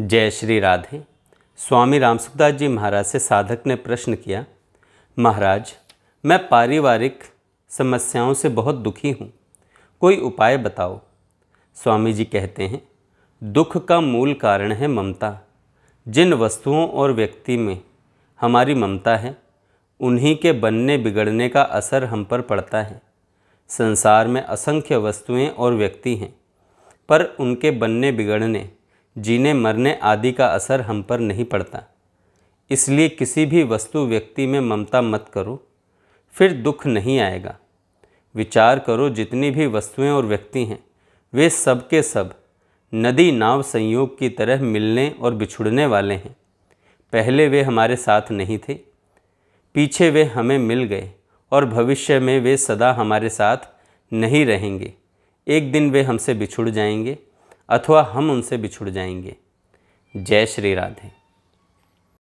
जय श्री राधे स्वामी रामसुखदास जी महाराज से साधक ने प्रश्न किया महाराज मैं पारिवारिक समस्याओं से बहुत दुखी हूँ कोई उपाय बताओ स्वामी जी कहते हैं दुख का मूल कारण है ममता जिन वस्तुओं और व्यक्ति में हमारी ममता है उन्हीं के बनने बिगड़ने का असर हम पर पड़ता है संसार में असंख्य वस्तुएं और व्यक्ति हैं पर उनके बनने बिगड़ने जीने मरने आदि का असर हम पर नहीं पड़ता इसलिए किसी भी वस्तु व्यक्ति में ममता मत करो फिर दुख नहीं आएगा विचार करो जितनी भी वस्तुएं और व्यक्ति हैं वे सब के सब नदी नाव संयोग की तरह मिलने और बिछुड़ने वाले हैं पहले वे हमारे साथ नहीं थे पीछे वे हमें मिल गए और भविष्य में वे सदा हमारे साथ नहीं रहेंगे एक दिन वे हमसे बिछुड़ जाएंगे अथवा हम उनसे बिछुड़ जाएंगे जय श्री राधे